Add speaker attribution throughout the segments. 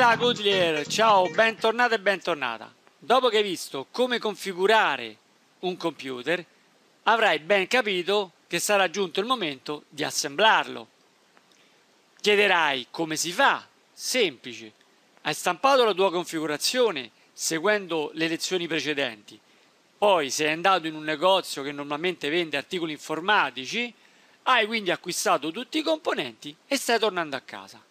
Speaker 1: Ela Goodlier, ciao, bentornata e bentornata. Dopo che hai visto come configurare un computer, avrai ben capito che sarà giunto il momento di assemblarlo. Chiederai come si fa? Semplice. Hai stampato la tua configurazione seguendo le lezioni precedenti. Poi sei andato in un negozio che normalmente vende articoli informatici, hai quindi acquistato tutti i componenti e stai tornando a casa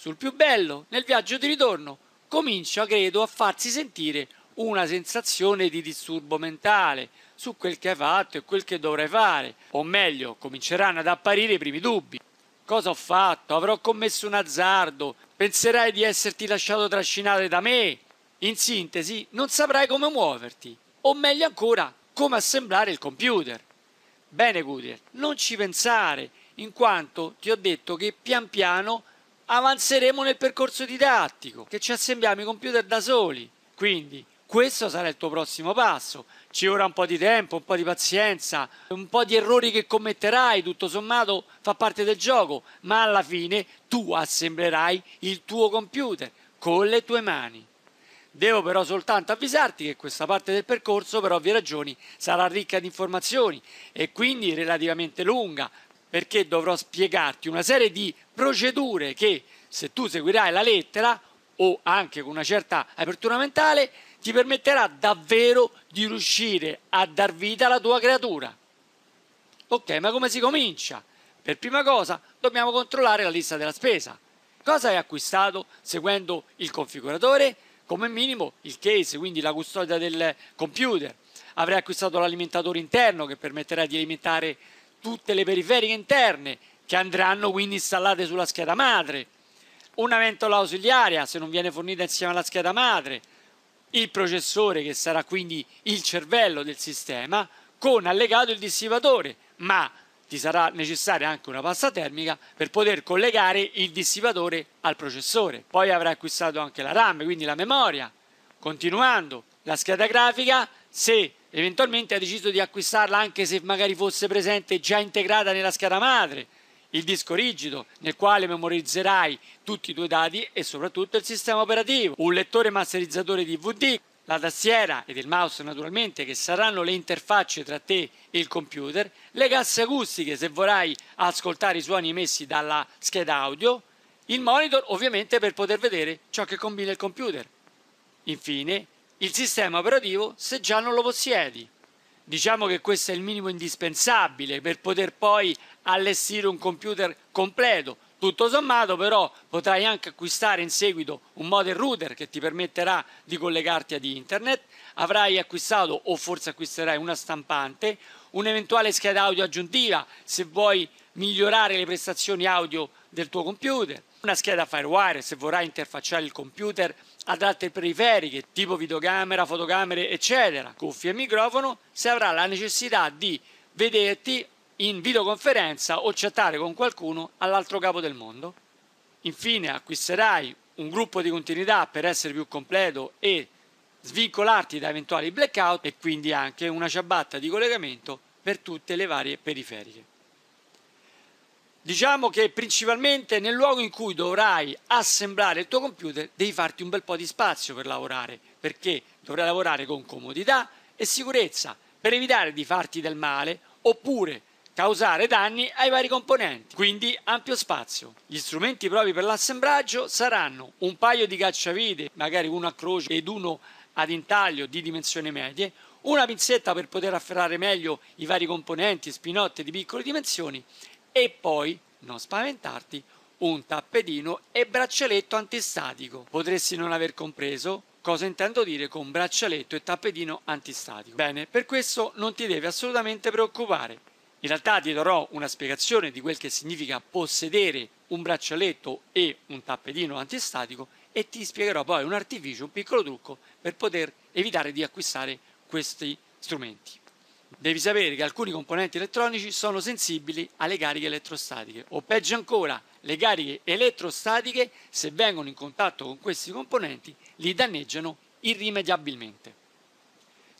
Speaker 1: sul più bello, nel viaggio di ritorno comincia, credo, a farsi sentire una sensazione di disturbo mentale su quel che hai fatto e quel che dovrai fare, o meglio, cominceranno ad apparire i primi dubbi. Cosa ho fatto? Avrò commesso un azzardo? Penserai di esserti lasciato trascinare da me? In sintesi, non saprai come muoverti, o meglio ancora, come assemblare il computer. Bene, Guder, non ci pensare, in quanto ti ho detto che pian piano avanzeremo nel percorso didattico, che ci assembliamo i computer da soli. Quindi questo sarà il tuo prossimo passo. Ci vorrà un po' di tempo, un po' di pazienza, un po' di errori che commetterai, tutto sommato fa parte del gioco, ma alla fine tu assemblerai il tuo computer con le tue mani. Devo però soltanto avvisarti che questa parte del percorso, per ovvie ragioni, sarà ricca di informazioni e quindi relativamente lunga, perché dovrò spiegarti una serie di procedure che se tu seguirai la lettera o anche con una certa apertura mentale ti permetterà davvero di riuscire a dar vita alla tua creatura. Ok, ma come si comincia? Per prima cosa dobbiamo controllare la lista della spesa. Cosa hai acquistato seguendo il configuratore? Come minimo il case, quindi la custodia del computer. Avrai acquistato l'alimentatore interno che permetterà di alimentare tutte le periferiche interne che andranno quindi installate sulla scheda madre, una ventola ausiliaria se non viene fornita insieme alla scheda madre, il processore che sarà quindi il cervello del sistema con allegato il dissipatore, ma ti sarà necessaria anche una pasta termica per poter collegare il dissipatore al processore. Poi avrai acquistato anche la RAM, quindi la memoria. Continuando, la scheda grafica, se Eventualmente ha deciso di acquistarla anche se magari fosse presente già integrata nella scheda madre, il disco rigido nel quale memorizzerai tutti i tuoi dati e soprattutto il sistema operativo, un lettore masterizzatore DVD, la tastiera ed il mouse naturalmente che saranno le interfacce tra te e il computer, le casse acustiche se vorrai ascoltare i suoni emessi dalla scheda audio, il monitor ovviamente per poter vedere ciò che combina il computer. Infine, il sistema operativo se già non lo possiedi. Diciamo che questo è il minimo indispensabile per poter poi allestire un computer completo. Tutto sommato però potrai anche acquistare in seguito un modem router che ti permetterà di collegarti ad internet, avrai acquistato o forse acquisterai una stampante, un'eventuale scheda audio aggiuntiva se vuoi migliorare le prestazioni audio del tuo computer, una scheda FireWire se vorrai interfacciare il computer ad altre periferiche, tipo videocamera, fotocamere, eccetera, cuffie e microfono, se avrà la necessità di vederti in videoconferenza o chattare con qualcuno all'altro capo del mondo. Infine acquisterai un gruppo di continuità per essere più completo e svincolarti da eventuali blackout e quindi anche una ciabatta di collegamento per tutte le varie periferiche. Diciamo che principalmente nel luogo in cui dovrai assemblare il tuo computer devi farti un bel po' di spazio per lavorare, perché dovrai lavorare con comodità e sicurezza per evitare di farti del male oppure causare danni ai vari componenti, quindi ampio spazio. Gli strumenti propri per l'assemblaggio saranno un paio di cacciavite, magari uno a croce ed uno ad intaglio di dimensioni medie, una pinzetta per poter afferrare meglio i vari componenti, e spinotte di piccole dimensioni e poi, non spaventarti, un tappetino e braccialetto antistatico. Potresti non aver compreso cosa intendo dire con braccialetto e tappetino antistatico. Bene, per questo non ti devi assolutamente preoccupare. In realtà ti darò una spiegazione di quel che significa possedere un braccialetto e un tappetino antistatico e ti spiegherò poi un artificio, un piccolo trucco per poter evitare di acquistare questi strumenti. Devi sapere che alcuni componenti elettronici sono sensibili alle cariche elettrostatiche o peggio ancora, le cariche elettrostatiche, se vengono in contatto con questi componenti, li danneggiano irrimediabilmente.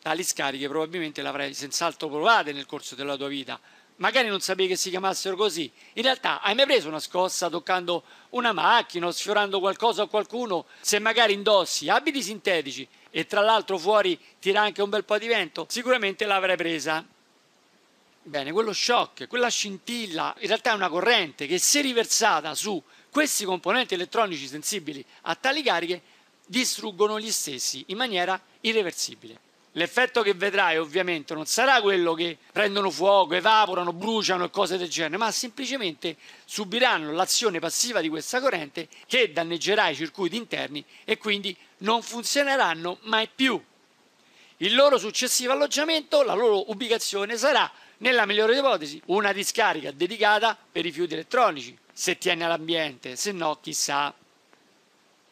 Speaker 1: Tali scariche probabilmente le avrai senz'altro provate nel corso della tua vita, magari non sapevi che si chiamassero così. In realtà hai mai preso una scossa toccando una macchina o sfiorando qualcosa o qualcuno? Se magari indossi abiti sintetici e tra l'altro fuori tira anche un bel po' di vento, sicuramente l'avrai presa. Bene, quello shock, quella scintilla, in realtà è una corrente che se riversata su questi componenti elettronici sensibili a tali cariche, distruggono gli stessi in maniera irreversibile l'effetto che vedrai ovviamente non sarà quello che prendono fuoco, evaporano, bruciano e cose del genere, ma semplicemente subiranno l'azione passiva di questa corrente che danneggerà i circuiti interni e quindi non funzioneranno mai più. Il loro successivo alloggiamento, la loro ubicazione sarà, nella migliore ipotesi, una discarica dedicata per i rifiuti elettronici, se tiene all'ambiente, se no chissà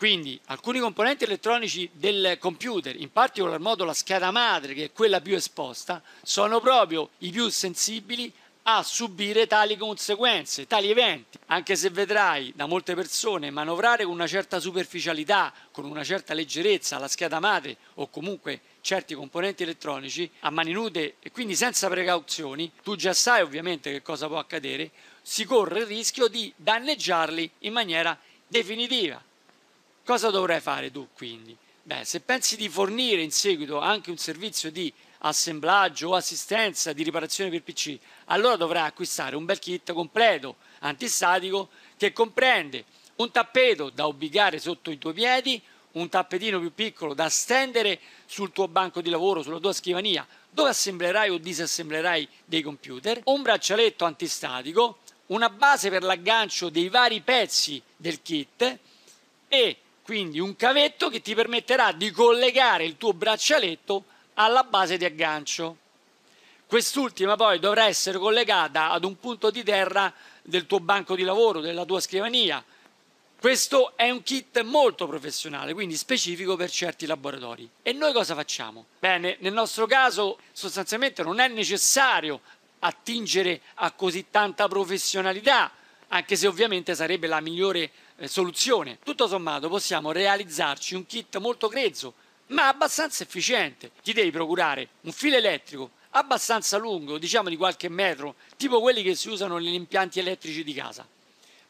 Speaker 1: quindi alcuni componenti elettronici del computer, in particolar modo la scheda madre, che è quella più esposta, sono proprio i più sensibili a subire tali conseguenze, tali eventi. Anche se vedrai da molte persone manovrare con una certa superficialità, con una certa leggerezza la scheda madre o comunque certi componenti elettronici a mani nude e quindi senza precauzioni, tu già sai ovviamente che cosa può accadere, si corre il rischio di danneggiarli in maniera definitiva. Cosa dovrai fare tu quindi? Beh, se pensi di fornire in seguito anche un servizio di assemblaggio o assistenza di riparazione per PC, allora dovrai acquistare un bel kit completo antistatico che comprende un tappeto da ubicare sotto i tuoi piedi, un tappetino più piccolo da stendere sul tuo banco di lavoro, sulla tua scrivania, dove assemblerai o disassemblerai dei computer, un braccialetto antistatico, una base per l'aggancio dei vari pezzi del kit e quindi un cavetto che ti permetterà di collegare il tuo braccialetto alla base di aggancio. Quest'ultima poi dovrà essere collegata ad un punto di terra del tuo banco di lavoro, della tua scrivania. Questo è un kit molto professionale, quindi specifico per certi laboratori. E noi cosa facciamo? Bene, nel nostro caso sostanzialmente non è necessario attingere a così tanta professionalità, anche se ovviamente sarebbe la migliore eh, soluzione. Tutto sommato possiamo realizzarci un kit molto grezzo, ma abbastanza efficiente. Ti devi procurare un filo elettrico abbastanza lungo, diciamo di qualche metro, tipo quelli che si usano negli impianti elettrici di casa.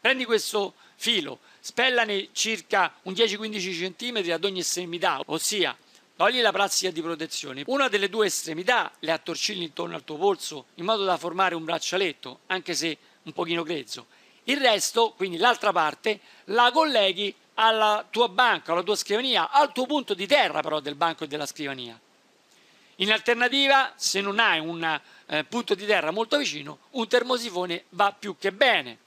Speaker 1: Prendi questo filo, spellane circa un 10-15 cm ad ogni estremità, ossia togli la plastica di protezione. Una delle due estremità le attorcigli intorno al tuo polso in modo da formare un braccialetto, anche se un pochino grezzo il resto, quindi l'altra parte, la colleghi alla tua banca, alla tua scrivania, al tuo punto di terra però del banco e della scrivania. In alternativa, se non hai un eh, punto di terra molto vicino, un termosifone va più che bene.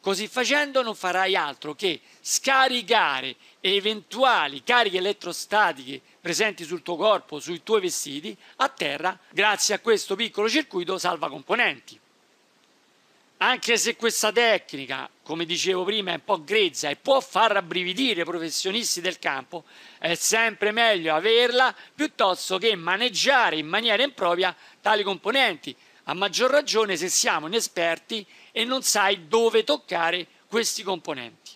Speaker 1: Così facendo non farai altro che scaricare eventuali cariche elettrostatiche presenti sul tuo corpo, sui tuoi vestiti, a terra, grazie a questo piccolo circuito salvacomponenti anche se questa tecnica, come dicevo prima, è un po' grezza e può far rabbrividire i professionisti del campo, è sempre meglio averla piuttosto che maneggiare in maniera impropria tali componenti, a maggior ragione se siamo inesperti e non sai dove toccare questi componenti.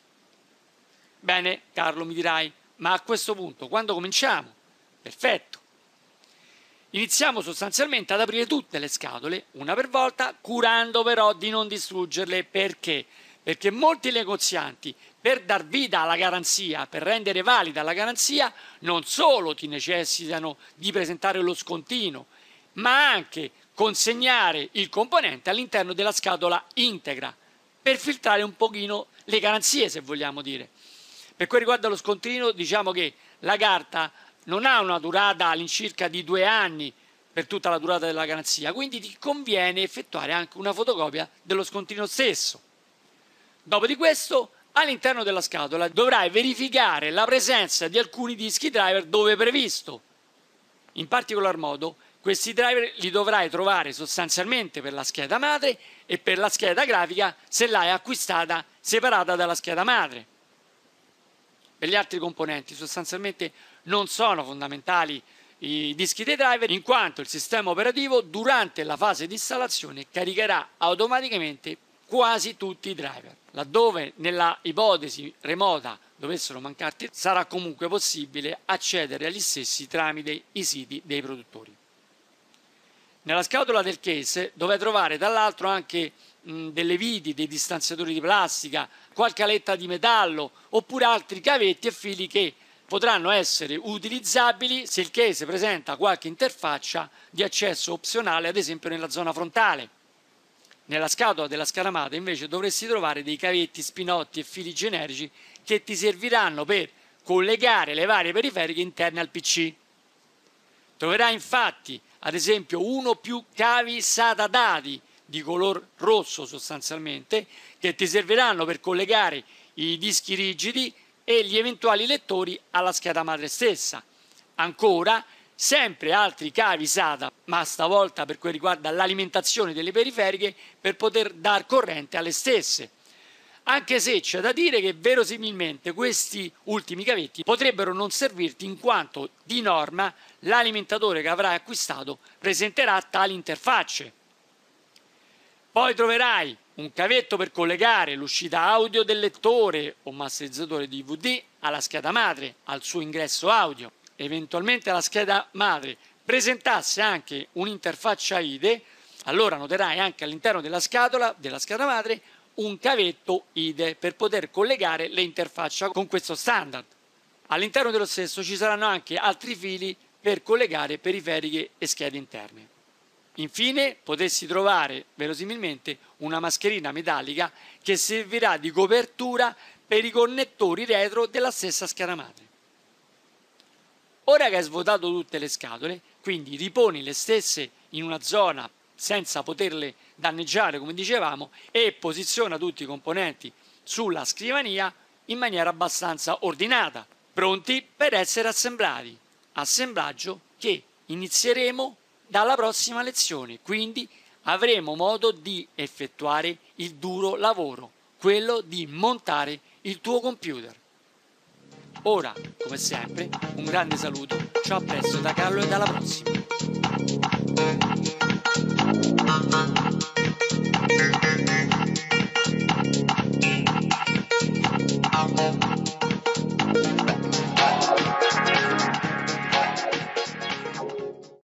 Speaker 1: Bene, Carlo, mi dirai, ma a questo punto quando cominciamo? Perfetto, Iniziamo sostanzialmente ad aprire tutte le scatole, una per volta, curando però di non distruggerle. Perché? Perché molti negozianti, per dar vita alla garanzia, per rendere valida la garanzia, non solo ti necessitano di presentare lo scontino, ma anche consegnare il componente all'interno della scatola integra, per filtrare un pochino le garanzie, se vogliamo dire. Per quel riguarda lo scontrino, diciamo che la carta non ha una durata all'incirca di due anni per tutta la durata della garanzia, quindi ti conviene effettuare anche una fotocopia dello scontrino stesso. Dopo di questo, all'interno della scatola dovrai verificare la presenza di alcuni dischi driver dove previsto. In particolar modo, questi driver li dovrai trovare sostanzialmente per la scheda madre e per la scheda grafica se l'hai acquistata separata dalla scheda madre. Per gli altri componenti sostanzialmente non sono fondamentali i dischi dei driver in quanto il sistema operativo durante la fase di installazione caricherà automaticamente quasi tutti i driver. Laddove nella ipotesi remota dovessero mancarti sarà comunque possibile accedere agli stessi tramite i siti dei produttori. Nella scatola del case dovrai trovare dall'altro anche mh, delle viti, dei distanziatori di plastica, qualche aletta di metallo oppure altri cavetti e fili che potranno essere utilizzabili se il case presenta qualche interfaccia di accesso opzionale, ad esempio nella zona frontale. Nella scatola della scaramata invece dovresti trovare dei cavetti, spinotti e fili generici che ti serviranno per collegare le varie periferiche interne al PC. Troverai infatti ad esempio uno o più cavi SATA dati di color rosso sostanzialmente che ti serviranno per collegare i dischi rigidi e gli eventuali lettori alla scheda madre stessa. Ancora, sempre altri cavi SATA, ma stavolta per quel riguarda l'alimentazione delle periferiche, per poter dar corrente alle stesse. Anche se c'è da dire che verosimilmente questi ultimi cavetti potrebbero non servirti in quanto di norma l'alimentatore che avrai acquistato presenterà tali interfacce. Poi troverai un cavetto per collegare l'uscita audio del lettore o masterizzatore DVD alla scheda madre, al suo ingresso audio. Eventualmente la scheda madre presentasse anche un'interfaccia IDE, allora noterai anche all'interno della scatola, della scheda madre, un cavetto IDE per poter collegare le interfacce con questo standard. All'interno dello stesso ci saranno anche altri fili per collegare periferiche e schede interne. Infine potessi trovare verosimilmente una mascherina metallica che servirà di copertura per i connettori retro della stessa scaramata. Ora che hai svuotato tutte le scatole, quindi riponi le stesse in una zona senza poterle danneggiare come dicevamo e posiziona tutti i componenti sulla scrivania in maniera abbastanza ordinata, pronti per essere assemblati. Assemblaggio che inizieremo dalla prossima lezione, quindi avremo modo di effettuare il duro lavoro, quello di montare il tuo computer. Ora, come sempre, un grande saluto, ciao a presto da Carlo e dalla prossima.